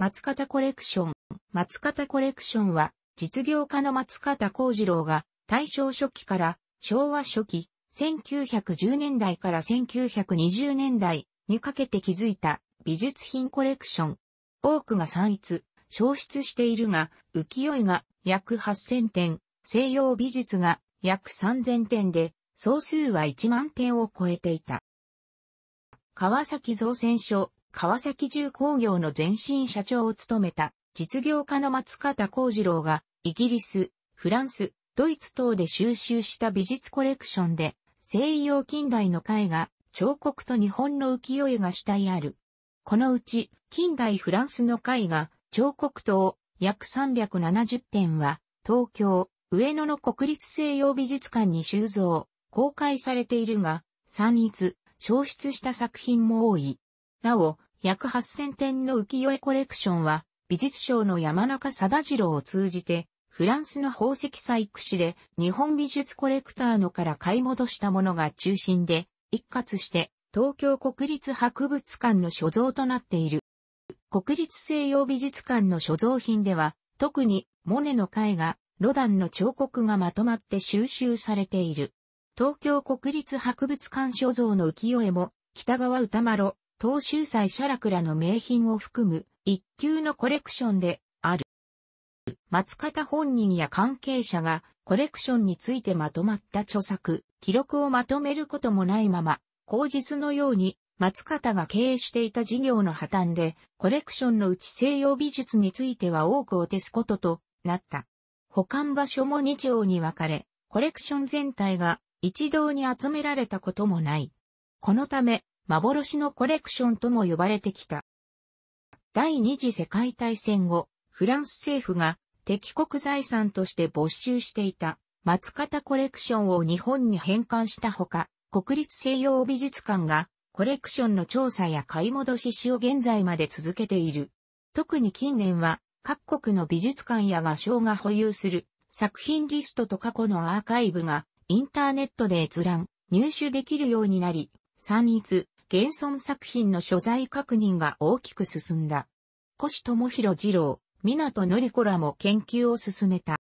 松方コレクション。松方コレクションは、実業家の松方幸次郎が、大正初期から昭和初期、1910年代から1920年代にかけて築いた美術品コレクション。多くが散逸、消失しているが、浮世絵が約8000点、西洋美術が約3000点で、総数は1万点を超えていた。川崎造船所、川崎重工業の前身社長を務めた実業家の松方幸次郎がイギリス、フランス、ドイツ等で収集した美術コレクションで西洋近代の絵画、彫刻と日本の浮世絵が主体ある。このうち近代フランスの絵画、彫刻等約370点は東京、上野の国立西洋美術館に収蔵、公開されているが、散逸、消失した作品も多い。なお、約8000点の浮世絵コレクションは、美術賞の山中貞次郎を通じて、フランスの宝石採掘地で日本美術コレクターのから買い戻したものが中心で、一括して東京国立博物館の所蔵となっている。国立西洋美術館の所蔵品では、特にモネの絵画、ロダンの彫刻がまとまって収集されている。東京国立博物館所蔵の浮世絵も、北川歌丸、東州祭写楽らの名品を含む一級のコレクションである。松方本人や関係者がコレクションについてまとまった著作、記録をまとめることもないまま、口実のように松方が経営していた事業の破綻で、コレクションのうち西洋美術については多くを消すこととなった。保管場所も2丁に分かれ、コレクション全体が一堂に集められたこともない。このため、幻のコレクションとも呼ばれてきた。第二次世界大戦後、フランス政府が敵国財産として没収していた松方コレクションを日本に返還したほか、国立西洋美術館がコレクションの調査や買い戻ししを現在まで続けている。特に近年は各国の美術館や画商が保有する作品リストと過去のアーカイブがインターネットで閲覧、入手できるようになり、三日、現存作品の所在確認が大きく進んだ。越智弘二郎、港のりこらも研究を進めた。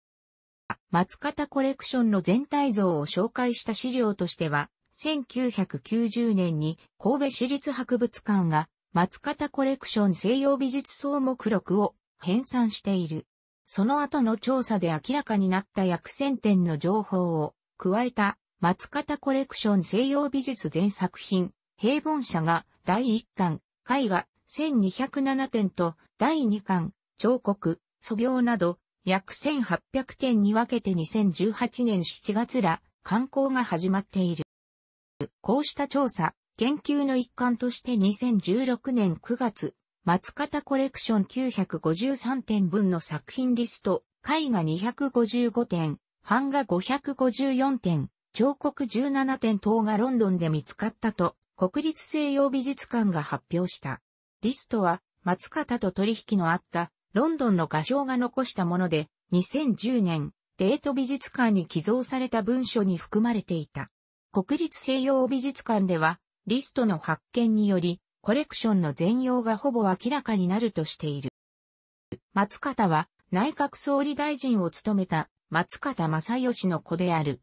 松方コレクションの全体像を紹介した資料としては、1990年に神戸市立博物館が松方コレクション西洋美術総目録を編纂している。その後の調査で明らかになった薬1点の情報を加えた松方コレクション西洋美術全作品平凡社が第1巻、絵画1207点と第2巻、彫刻、素描など約1800点に分けて2018年7月ら観光が始まっている。こうした調査、研究の一環として2016年9月、松方コレクション953点分の作品リスト、絵画255点、版画554点、彫刻17点等がロンドンで見つかったと国立西洋美術館が発表した。リストは、松方と取引のあった、ロンドンの画商が残したもので、2010年、デート美術館に寄贈された文書に含まれていた。国立西洋美術館では、リストの発見により、コレクションの全容がほぼ明らかになるとしている。松方は、内閣総理大臣を務めた松方正義の子である。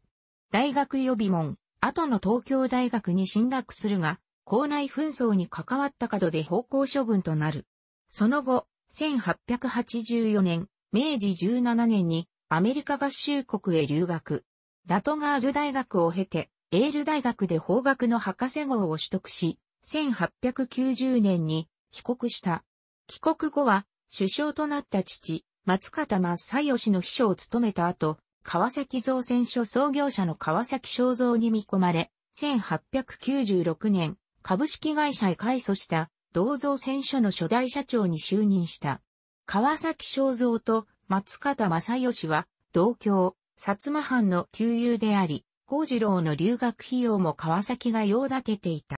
大学予備門、後の東京大学に進学するが、校内紛争に関わった角で方向処分となる。その後、1884年、明治17年にアメリカ合衆国へ留学。ラトガーズ大学を経て、エール大学で法学の博士号を取得し、1890年に帰国した。帰国後は、首相となった父、松方正義の秘書を務めた後、川崎造船所創業者の川崎正造に見込まれ、1896年、株式会社へ改組した、銅造船所の初代社長に就任した。川崎正造と松方正義は、同郷、薩摩藩の旧友であり、幸次郎の留学費用も川崎が用立てていた。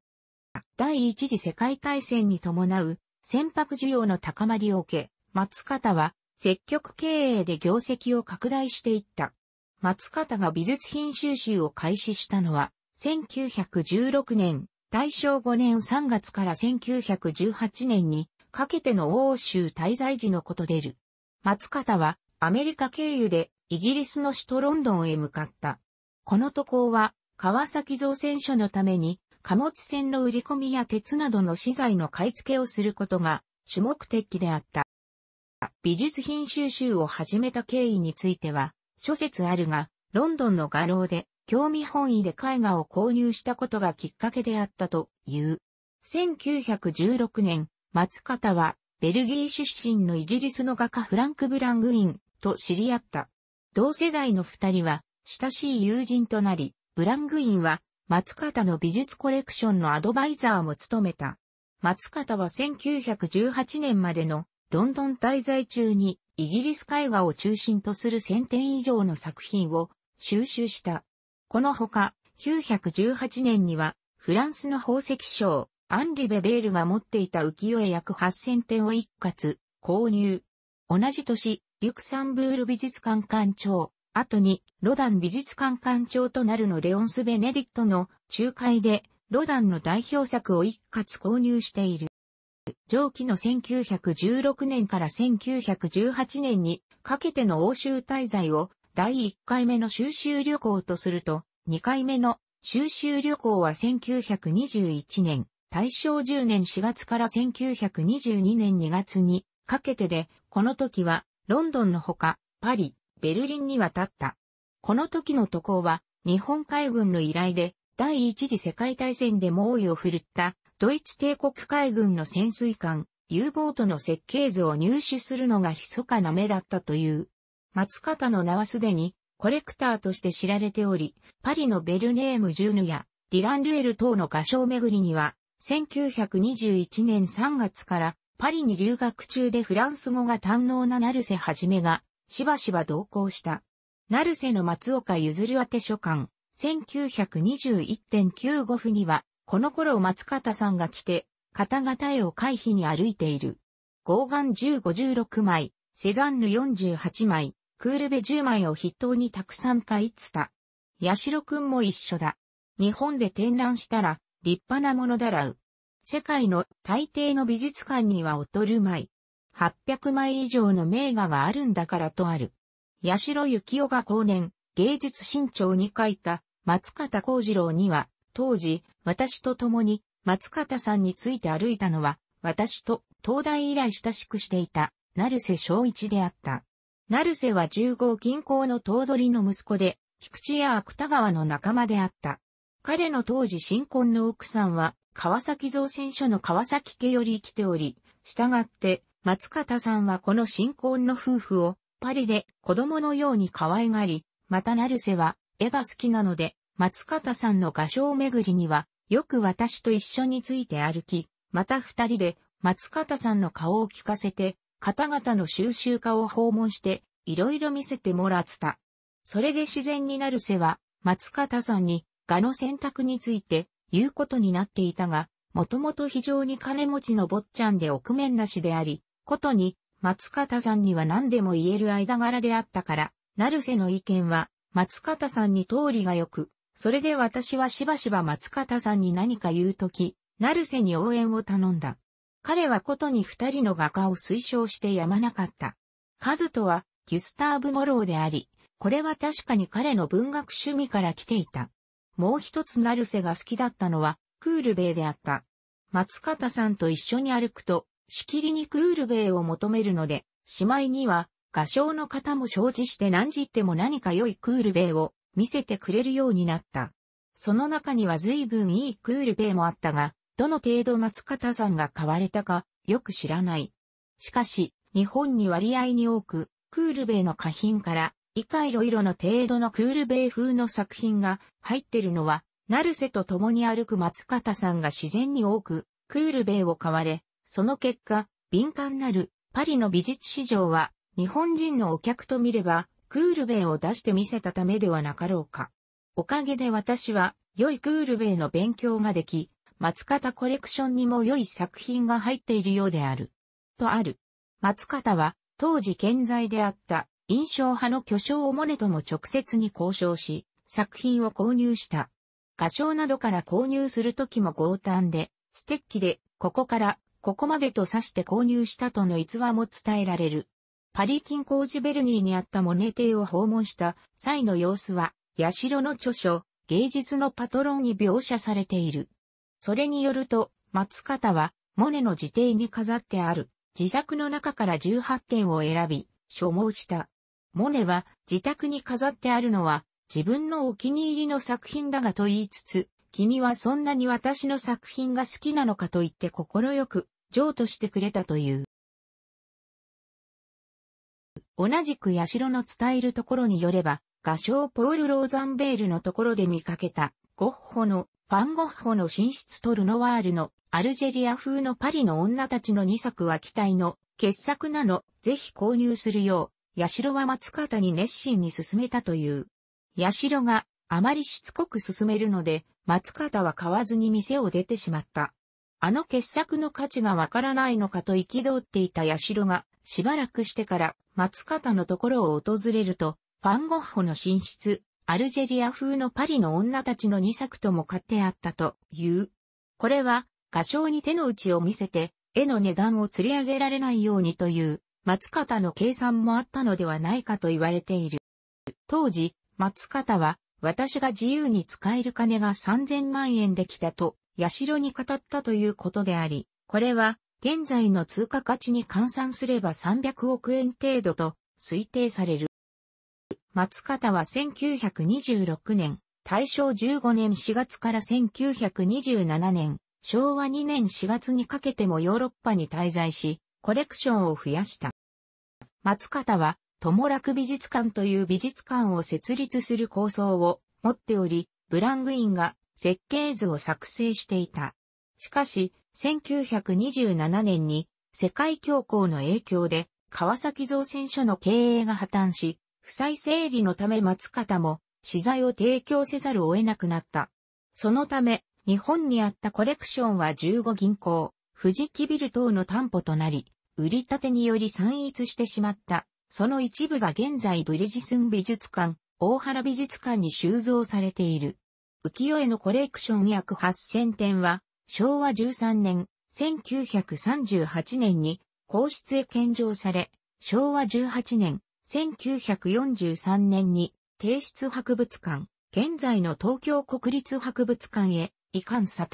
第一次世界大戦に伴う船舶需要の高まりを受け、松方は積極経営で業績を拡大していった。松方が美術品収集を開始したのは、1916年、大正5年3月から1918年にかけての欧州滞在時のことでる。松方はアメリカ経由でイギリスの首都ロンドンへ向かった。この渡航は川崎造船所のために貨物船の売り込みや鉄などの資材の買い付けをすることが主目的であった。美術品収集を始めた経緯については、諸説あるが、ロンドンの画廊で興味本位で絵画を購入したことがきっかけであったという。1916年、松方はベルギー出身のイギリスの画家フランク・ブラングインと知り合った。同世代の二人は親しい友人となり、ブラングインは松方の美術コレクションのアドバイザーも務めた。松方は1918年までのロンドン滞在中にイギリス絵画を中心とする1000点以上の作品を収集した。このほか、918年にはフランスの宝石賞、アンリ・ベベールが持っていた浮世絵約8000点を一括、購入。同じ年、リュクサンブール美術館館長、後にロダン美術館館長となるのレオンス・ベネディットの仲介で、ロダンの代表作を一括購入している。上記の1916年から1918年にかけての欧州滞在を第1回目の収集旅行とすると、2回目の収集旅行は1921年、大正10年4月から1922年2月にかけてで、この時はロンドンのほか、パリ、ベルリンに渡った。この時の渡航は日本海軍の依頼で第一次世界大戦で猛威を振るったドイツ帝国海軍の潜水艦、U ボートの設計図を入手するのが密かな目だったという。松方の名はすでにコレクターとして知られており、パリのベルネーム・ジューヌやディラン・ルエル等の画商巡りには、1921年3月からパリに留学中でフランス語が堪能なナルセはじめが、しばしば同行した。ナルセの松岡譲宛書館、1921.95府には、この頃松方さんが来て、方々絵を回避に歩いている。合ー十五十5 6枚、セザンヌ48枚、クールベ10枚を筆頭にたくさん買いつた。ヤシロくんも一緒だ。日本で展覧したら、立派なものだらう。世界の大抵の美術館には劣るまい。800枚以上の名画があるんだからとある。八代幸雄が後年、芸術新潮に書いた松方幸次郎には、当時、私と共に松方さんについて歩いたのは、私と東大以来親しくしていた、成瀬昭一であった。成瀬は十五号銀行の頭取の息子で、菊池や芥川の仲間であった。彼の当時新婚の奥さんは、川崎造船所の川崎家より生きており、従って、松方さんはこの新婚の夫婦を、パリで子供のように可愛がり、また成瀬は、絵が好きなので、松方さんの画商巡りには、よく私と一緒について歩き、また二人で松方さんの顔を聞かせて、方々の収集家を訪問して、いろいろ見せてもらった。それで自然になるせは、松方さんに、画の選択について言うことになっていたが、もともと非常に金持ちの坊ちゃんで奥面なしであり、ことに、松方さんには何でも言える間柄であったから、るせの意見は、松方さんに通りがよく、それで私はしばしば松方さんに何か言うとき、成瀬に応援を頼んだ。彼はことに二人の画家を推奨してやまなかった。カズとは、ギュスターブ・モローであり、これは確かに彼の文学趣味から来ていた。もう一つ成瀬が好きだったのは、クールベイであった。松方さんと一緒に歩くと、しきりにクールベイを求めるので、しまいには、画商の方も生じして何時っても何か良いクールベイを見せてくれるようになった。その中には随分いいクールペイもあったが、どの程度松方さんが買われたか、よく知らない。しかし、日本に割合に多く、クールベイの花品から、以下色々の程度のクールベイ風の作品が入ってるのは、成瀬と共に歩く松方さんが自然に多く、クールベイを買われ、その結果、敏感なるパリの美術市場は、日本人のお客と見れば、クールベイを出してみせたためではなかろうか。おかげで私は、良いクールベイの勉強ができ、松方コレクションにも良い作品が入っているようである。とある。松方は、当時健在であった印象派の巨匠をモネとも直接に交渉し、作品を購入した。画商などから購入するときも豪端で、ステッキで、ここから、ここまでと指して購入したとの逸話も伝えられる。パリ近郊ジベルニーにあったモネ邸を訪問した際の様子は、社の著書、芸術のパトロンに描写されている。それによると、松方は、モネの自邸に飾ってある、自作の中から18点を選び、所望した。モネは、自宅に飾ってあるのは、自分のお気に入りの作品だがと言いつつ、君はそんなに私の作品が好きなのかと言って快く、譲渡してくれたという。同じく社の伝えるところによれば、画商ポール・ローザンベールのところで見かけた、ゴッホの、ファン・ゴッホの寝室とルノワールの、アルジェリア風のパリの女たちの2作は期待の、傑作なの、ぜひ購入するよう、社は松方に熱心に勧めたという。社があまりしつこく勧めるので、松方は買わずに店を出てしまった。あの傑作の価値がわからないのかと憤っていた社が、しばらくしてから松方のところを訪れると、ファンゴッホの寝室、アルジェリア風のパリの女たちの2作とも買ってあったという。これは、画商に手の内を見せて、絵の値段を釣り上げられないようにという、松方の計算もあったのではないかと言われている。当時、松方は、私が自由に使える金が3000万円できたと、社に語ったということであり、これは、現在の通貨価値に換算すれば300億円程度と推定される。松方は1926年、大正15年4月から1927年、昭和2年4月にかけてもヨーロッパに滞在し、コレクションを増やした。松方は、友楽美術館という美術館を設立する構想を持っており、ブラングインが設計図を作成していた。しかし、1927年に世界恐慌の影響で川崎造船所の経営が破綻し、負債整理のため松方も資材を提供せざるを得なくなった。そのため、日本にあったコレクションは15銀行、富士木ビル等の担保となり、売り立てにより散逸してしまった。その一部が現在ブリジスン美術館、大原美術館に収蔵されている。浮世絵のコレクション約8000点は、昭和13年、1938年に皇室へ献上され、昭和18年、1943年に帝室博物館、現在の東京国立博物館へ移管され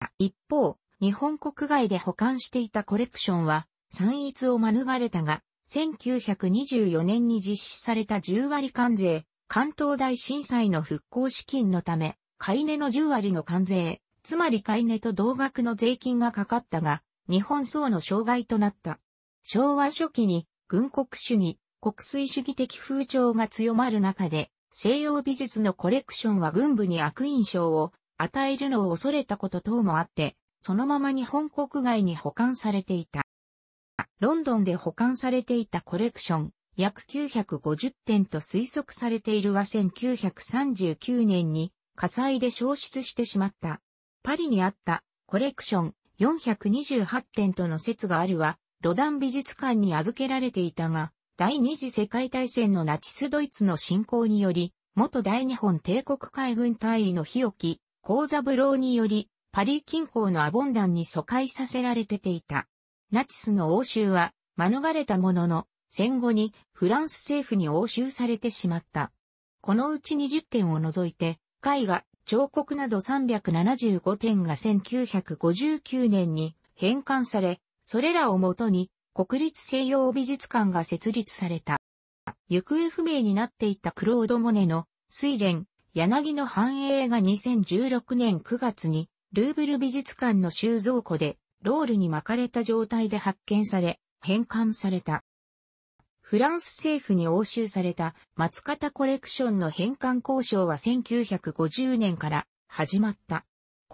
た。一方、日本国外で保管していたコレクションは散逸を免れたが、1924年に実施された10割関税、関東大震災の復興資金のため、買い値の10割の関税、つまり買い値と同額の税金がかかったが、日本層の障害となった。昭和初期に、軍国主義、国粋主義的風潮が強まる中で、西洋美術のコレクションは軍部に悪印象を与えるのを恐れたこと等もあって、そのまま日本国外に保管されていた。ロンドンで保管されていたコレクション、約950点と推測されているは1939年に火災で消失してしまった。パリにあったコレクション428点との説があるは、ロダン美術館に預けられていたが、第二次世界大戦のナチスドイツの侵攻により、元大日本帝国海軍大尉の日置、ブロ郎により、パリ近郊のアボンダンに疎開させられてていた。ナチスの欧州は免れたものの、戦後にフランス政府に欧州されてしまった。このうち20点を除いて、絵画、彫刻など375点が1959年に返還され、それらをもとに国立西洋美術館が設立された。行方不明になっていたクロード・モネの睡蓮、柳の繁栄が2016年9月にルーブル美術館の収蔵庫でロールに巻かれた状態で発見され、返還された。フランス政府に押収された松方コレクションの返還交渉は1950年から始まった。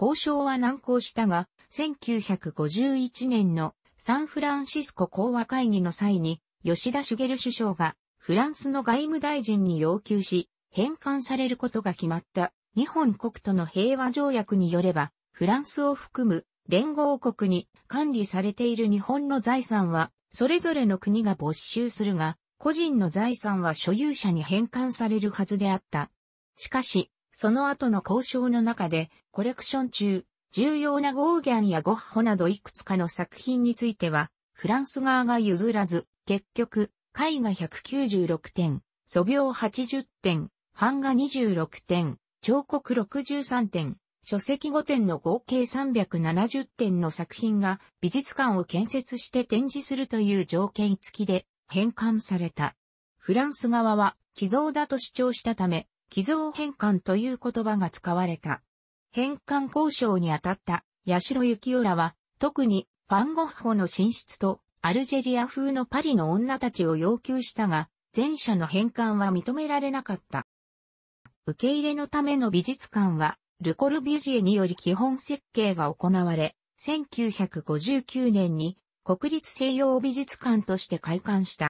交渉は難航したが、1951年のサンフランシスコ講和会議の際に、吉田茂首相がフランスの外務大臣に要求し、返還されることが決まった日本国との平和条約によれば、フランスを含む連合国に管理されている日本の財産はそれぞれの国が没収するが、個人の財産は所有者に返還されるはずであった。しかし、その後の交渉の中で、コレクション中、重要なゴーギャンやゴッホなどいくつかの作品については、フランス側が譲らず、結局、絵画196点、素描80点、版画26点、彫刻63点、書籍5点の合計370点の作品が美術館を建設して展示するという条件付きで返還された。フランス側は寄贈だと主張したため、寄贈返還という言葉が使われた。返還交渉に当たった八代幸夫らは、特にファンゴッホの寝室とアルジェリア風のパリの女たちを要求したが、前者の返還は認められなかった。受け入れのための美術館はルコルビュジエにより基本設計が行われ、1959年に国立西洋美術館として開館した。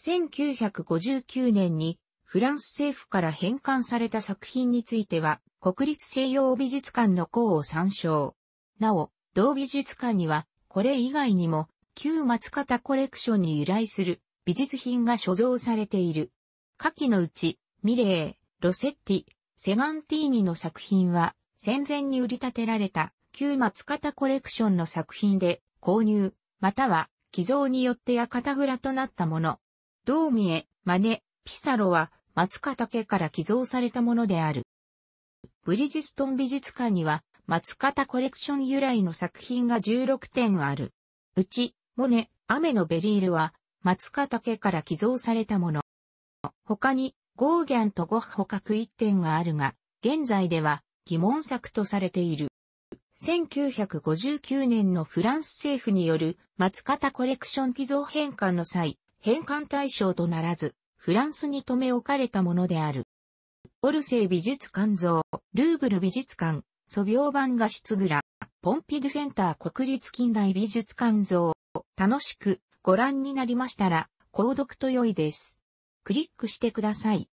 1959年にフランス政府から返還された作品については国立西洋美術館の項を参照。なお、同美術館にはこれ以外にも旧松方コレクションに由来する美術品が所蔵されている。下記のうち、ミレー、ロセッティ、セガンティーニの作品は戦前に売り立てられた旧松方コレクションの作品で購入、または寄贈によって館蔵となったもの。道見え、真ネ、ピサロは松方家から寄贈されたものである。ブリジストン美術館には松方コレクション由来の作品が16点ある。うち、モネ、雨のベリールは松方家から寄贈されたもの。他に、ゴーギャンとゴッホ各一点があるが、現在では疑問作とされている。1959年のフランス政府による松方コレクション寄贈返還の際、返還対象とならず、フランスに留め置かれたものである。オルセイ美術館像、ルーブル美術館、素描版画質グラ、ポンピグセンター国立近代美術館像、楽しくご覧になりましたら、購読と良いです。クリックしてください。